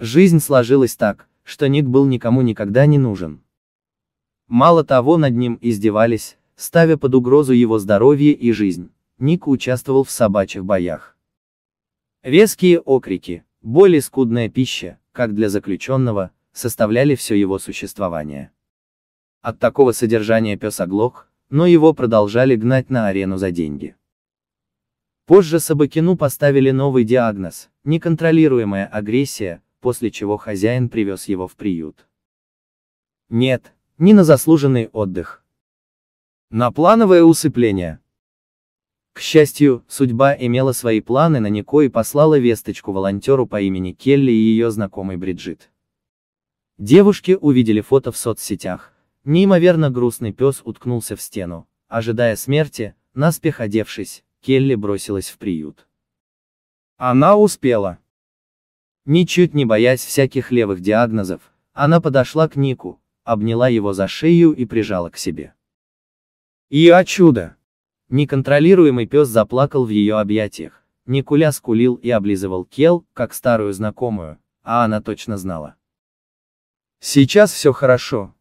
Жизнь сложилась так, что Ник был никому никогда не нужен. Мало того, над ним издевались, ставя под угрозу его здоровье и жизнь. Ник участвовал в собачьих боях. Резкие окрики, более скудная пища, как для заключенного, составляли все его существование. От такого содержания пес оглох, но его продолжали гнать на арену за деньги. Позже Собакину поставили новый диагноз – неконтролируемая агрессия, после чего хозяин привез его в приют. Нет, не на заслуженный отдых. На плановое усыпление. К счастью, судьба имела свои планы на Нико и послала весточку волонтеру по имени Келли и ее знакомой Бриджит. Девушки увидели фото в соцсетях. Неимоверно грустный пес уткнулся в стену. Ожидая смерти, наспех одевшись, Келли бросилась в приют. Она успела. Ничуть не боясь всяких левых диагнозов, она подошла к Нику, обняла его за шею и прижала к себе. И о чудо! Неконтролируемый пес заплакал в ее объятиях. Никуля скулил и облизывал Кел, как старую знакомую, а она точно знала. Сейчас все хорошо,